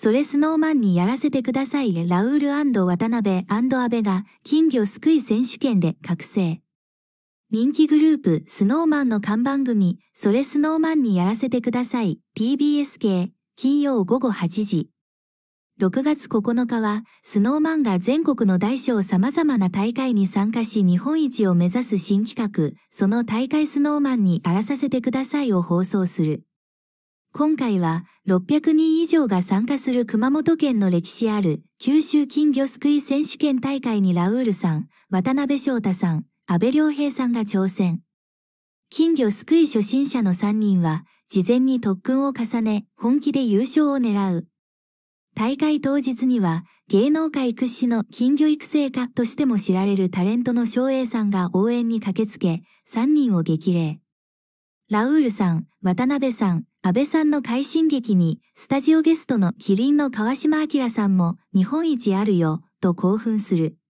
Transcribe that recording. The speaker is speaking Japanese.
それスノーマンにやらせてくださいラウール渡辺阿部が金魚すくい選手権で覚醒。人気グループスノーマンの看板組、それスノーマンにやらせてください TBS 系金曜午後8時。6月9日は、スノーマンが全国の大小様々な大会に参加し日本一を目指す新企画、その大会スノーマンにやらさせてくださいを放送する。今回は600人以上が参加する熊本県の歴史ある九州金魚すくい選手権大会にラウールさん、渡辺翔太さん、安倍良平さんが挑戦。金魚すくい初心者の3人は事前に特訓を重ね本気で優勝を狙う。大会当日には芸能界屈指の金魚育成家としても知られるタレントの翔英さんが応援に駆けつけ3人を激励。ラウールさん、渡辺さん、安倍さんの快進撃に、スタジオゲストのキリンの川島明さんも、日本一あるよ、と興奮する。